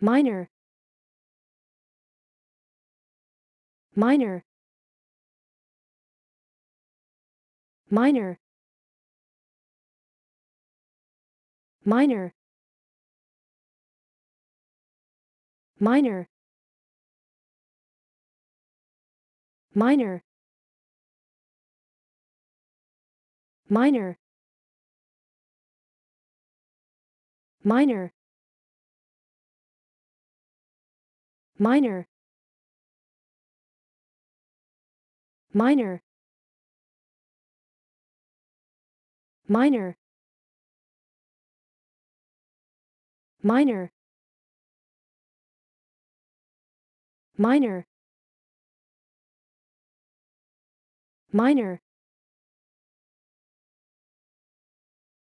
minor minor minor minor minor minor minor minor minor minor minor minor minor minor